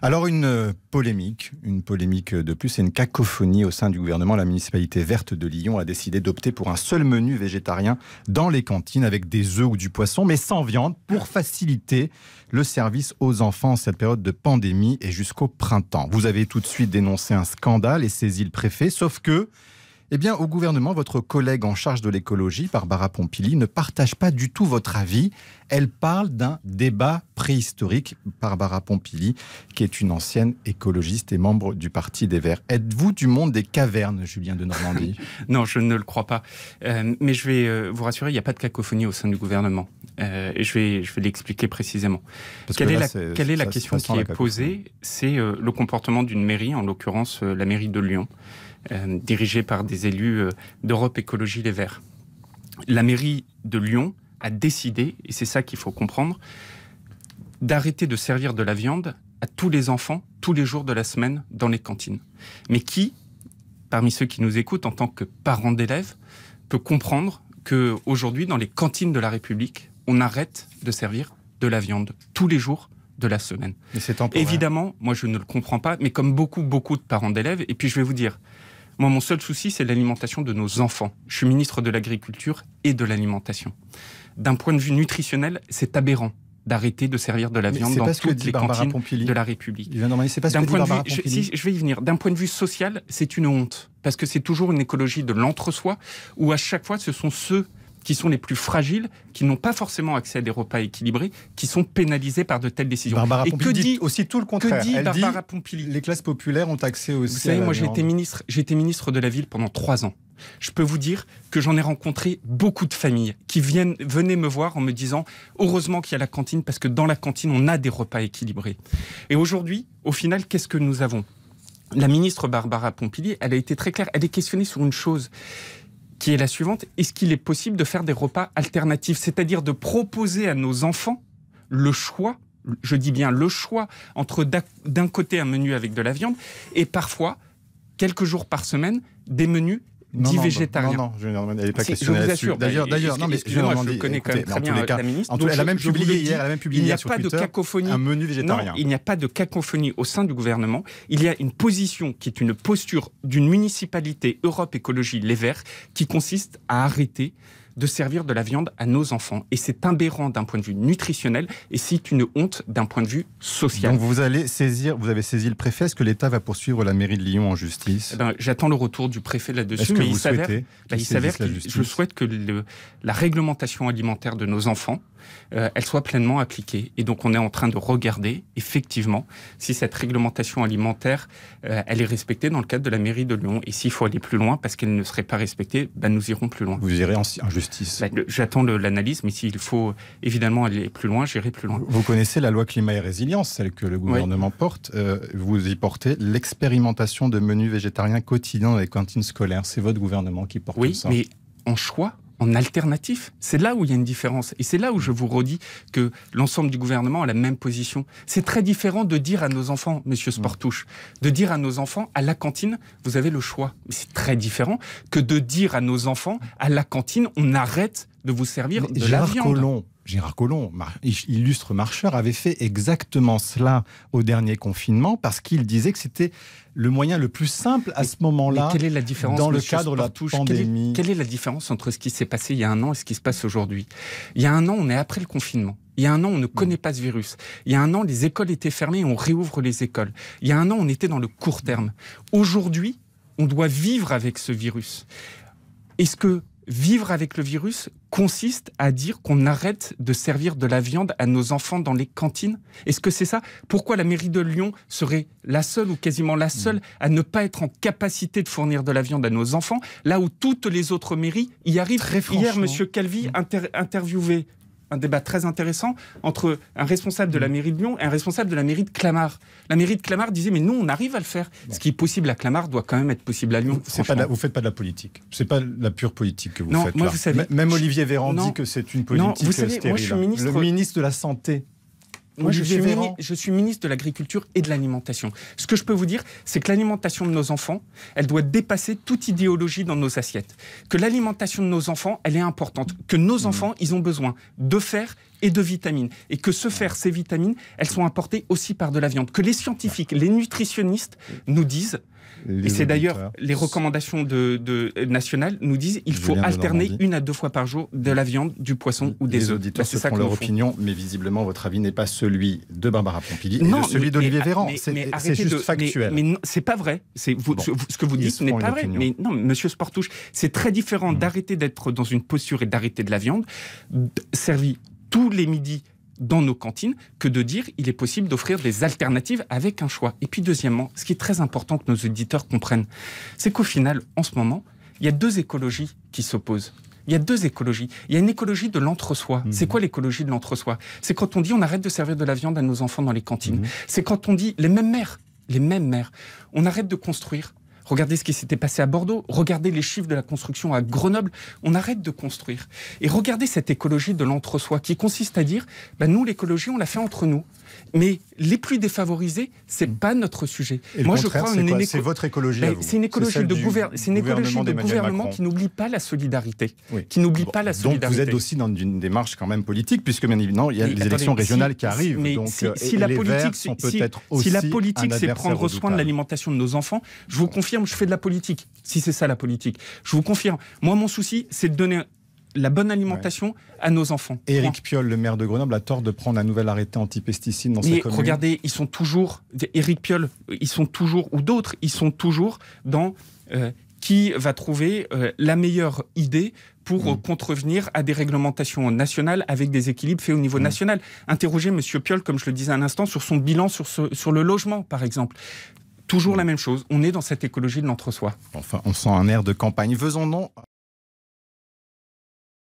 Alors une euh, polémique, une polémique de plus et une cacophonie au sein du gouvernement. La municipalité verte de Lyon a décidé d'opter pour un seul menu végétarien dans les cantines avec des œufs ou du poisson, mais sans viande, pour faciliter le service aux enfants en cette période de pandémie et jusqu'au printemps. Vous avez tout de suite dénoncé un scandale et saisi le préfet, sauf que eh bien, au gouvernement, votre collègue en charge de l'écologie, Barbara Pompili, ne partage pas du tout votre avis. Elle parle d'un débat préhistorique. Barbara Pompili, qui est une ancienne écologiste et membre du Parti des Verts. Êtes-vous du monde des cavernes, Julien de Normandie Non, je ne le crois pas. Euh, mais je vais euh, vous rassurer, il n'y a pas de cacophonie au sein du gouvernement. Euh, je vais, je vais l'expliquer précisément. quelle, est la, question qui est posée C'est le comportement d'une mairie, en l'occurrence la mairie de Lyon. Euh, dirigée par des élus euh, d'Europe Écologie Les Verts. La mairie de Lyon a décidé, et c'est ça qu'il faut comprendre, d'arrêter de servir de la viande à tous les enfants tous les jours de la semaine dans les cantines. Mais qui, parmi ceux qui nous écoutent en tant que parents d'élèves, peut comprendre que aujourd'hui dans les cantines de la République, on arrête de servir de la viande tous les jours de la semaine. Évidemment, moi je ne le comprends pas, mais comme beaucoup, beaucoup de parents d'élèves, et puis je vais vous dire, moi mon seul souci c'est l'alimentation de nos enfants. Je suis ministre de l'Agriculture et de l'Alimentation. D'un point de vue nutritionnel, c'est aberrant d'arrêter de servir de la viande dans toutes les cantines de la République. que je, vais y venir. D'un point de vue social, c'est une honte parce que c'est toujours une écologie de l'entre-soi où à chaque fois ce sont ceux qui sont les plus fragiles, qui n'ont pas forcément accès à des repas équilibrés, qui sont pénalisés par de telles décisions. et que dit aussi tout le contraire. Que dit Barbara Pompili Les classes populaires ont accès aussi. Vous savez, moi j'ai été ministre, j'ai été ministre de la ville pendant trois ans. Je peux vous dire que j'en ai rencontré beaucoup de familles qui viennent, venaient me voir en me disant heureusement qu'il y a la cantine parce que dans la cantine on a des repas équilibrés. Et aujourd'hui, au final, qu'est-ce que nous avons La ministre Barbara Pompili, elle a été très claire. Elle est questionnée sur une chose qui est la suivante. Est-ce qu'il est possible de faire des repas alternatifs, c'est-à-dire de proposer à nos enfants le choix je dis bien le choix entre d'un côté un menu avec de la viande et parfois, quelques jours par semaine, des menus non, dit non, végétarien. Non, non, elle n'est pas questionnée là-dessus. D'ailleurs, d'ailleurs, non, mais je, vous connais quand même très bien la ministre. elle a même publié hier, elle a même publié sur Twitter un menu végétarien. Il n'y a pas de cacophonie au sein du gouvernement. Il y a une position qui est une posture d'une municipalité Europe Écologie Les Verts qui consiste à arrêter de servir de la viande à nos enfants. Et c'est aberrant d'un point de vue nutritionnel et c'est une honte d'un point de vue social. Donc vous allez saisir, vous avez saisi le préfet. Est-ce que l'État va poursuivre la mairie de Lyon en justice eh ben, J'attends le retour du préfet là-dessus. Mais il s'avère, bah, il s'avère que je souhaite que la réglementation alimentaire de nos enfants, euh, elle soit pleinement appliquée. Et donc on est en train de regarder effectivement si cette réglementation alimentaire, euh, elle est respectée dans le cadre de la mairie de Lyon. Et s'il faut aller plus loin parce qu'elle ne serait pas respectée, bah, nous irons plus loin. Vous irez en justice bah, j'attends l'analyse, mais s'il faut évidemment aller plus loin, j'irai plus loin. Vous connaissez la loi climat et résilience, celle que le gouvernement porte. Euh, vous y portez l'expérimentation de menus végétariens quotidiens dans les cantines scolaires. C'est votre gouvernement qui porte oui, ça. Oui, mais en choix, en alternatif. C'est là où il y a une différence. Et c'est là où je vous redis que l'ensemble du gouvernement a la même position. C'est très différent de dire à nos enfants, monsieur mm. Sportouche, de dire à nos enfants, à la cantine, vous avez le choix. Mais c'est très différent que de dire à nos enfants, à la cantine, on arrête de vous servir de la viande. Gérard Collomb, illustre marcheur, avait fait exactement cela au dernier confinement parce qu'il disait que c'était le moyen le plus simple à ce moment-là. Quelle est la différence dans le cadre de la pandémie quelle est, la différence entre ce qui s'est passé il y a un an et ce qui se passe aujourd'hui Il y a un an, on est après le confinement. Il y a un an, on ne mm. connaît pas ce virus. Il y a un an, les écoles étaient fermées, on réouvre les écoles. Il y a un an, on était dans le court terme. Aujourd'hui, on doit vivre avec ce virus. Est-ce que vivre avec le virus consiste à dire qu'on arrête de servir de la viande à nos enfants dans les cantines Est-ce que c'est ça Pourquoi la mairie de Lyon serait la seule ou quasiment la mmh. seule à ne pas être en capacité de fournir de la viande à nos enfants, là où toutes les autres mairies y arrivent Hier, M. Calvi, mmh. interviewé un débat très intéressant entre un responsable de la mm. mairie de Lyon et un responsable de la mairie de Clamart. La mairie de Clamart disait mais nous on arrive à le faire. Ce qui est possible à Clamart doit quand même être possible à Lyon. Vous ne faites pas de la politique. C'est pas la pure politique que vous faites. même Olivier Véran dit que c'est une politique non, vous euh, savez, je suis Le ministre de la santé je suis, ministre de l'Agriculture et de l'Alimentation. Ce que je peux vous dire, c'est que l'alimentation de nos enfants, elle doit dépasser toute idéologie dans nos assiettes. Que l'alimentation de nos enfants, elle est importante. Que nos mmh. enfants, ils ont besoin de fer et de vitamines. Et que ce fer, ces vitamines, elles sont importées aussi par de la viande. Que les scientifiques, les nutritionnistes nous disent et c'est d'ailleurs les recommandations de, nationales nous disent il faut alterner une à deux fois par jour de la viande, du poisson ou des les œufs. auditeurs bah, ça leur opinion, mais visiblement votre avis n'est pas celui de Barbara Pompili, non, et celui d'Olivier Véran. C'est juste factuel. Mais, c'est pas vrai. ce que vous dites n'est pas vrai. Mais non, Monsieur Sportouche, c'est très différent hmm. d'arrêter d'être dans une posture et d'arrêter de la viande servie tous les midis dans nos cantines que de dire il est possible d'offrir des alternatives avec un choix. Et puis deuxièmement, ce qui est très important que nos auditeurs comprennent, c'est qu'au final, en ce moment, il y a deux écologies qui s'opposent. Il y a deux écologies. Il y a une écologie de l'entre-soi. Mhm. C'est quoi l'écologie de l'entre-soi C'est quand on dit on arrête de servir de la viande à nos enfants dans les cantines. Mhm. C'est quand on dit les mêmes mères, les mêmes mères, on arrête de construire Regardez ce qui s'était passé à Bordeaux, regardez les chiffres de la construction à Grenoble. On arrête de construire. Et regardez cette écologie de l'entre-soi qui consiste à dire, bah, nous, l'écologie, on la fait entre nous. Mais les plus défavorisés, c'est pas notre sujet. Et Moi, je crois une c'est votre écologie. Ben, c'est une écologie de c'est une écologie de gouvernement qui n'oublie pas la solidarité, qui n'oublie pas la solidarité. Donc vous êtes aussi dans une démarche quand même politique, puisque bien évidemment il y a les élections régionales qui arrivent. Mais donc, si, euh, la politique, si, la politique, c'est prendre soin de l'alimentation de nos enfants, je vous confirme je fais de la politique. Si c'est ça la politique. Je vous confirme. Moi, mon souci, c'est de donner la bonne alimentation à nos enfants. Éric Piolle, le maire de Grenoble, a tort de prendre un nouvel arrêté anti-pesticides dans sa commune. Regardez, ils sont toujours, Éric Piolle, ils sont toujours, ou d'autres, ils sont toujours dans euh, qui va trouver euh, la meilleure idée pour mm. euh, contrevenir à des réglementations nationales avec des équilibres faits au niveau mm. national. Interrogez M. Piolle, comme je le disais à instant, sur son bilan sur le logement, par exemple. Toujours la même chose. On est dans cette écologie de l'entre-soi. Enfin, on sent un air de campagne. faisons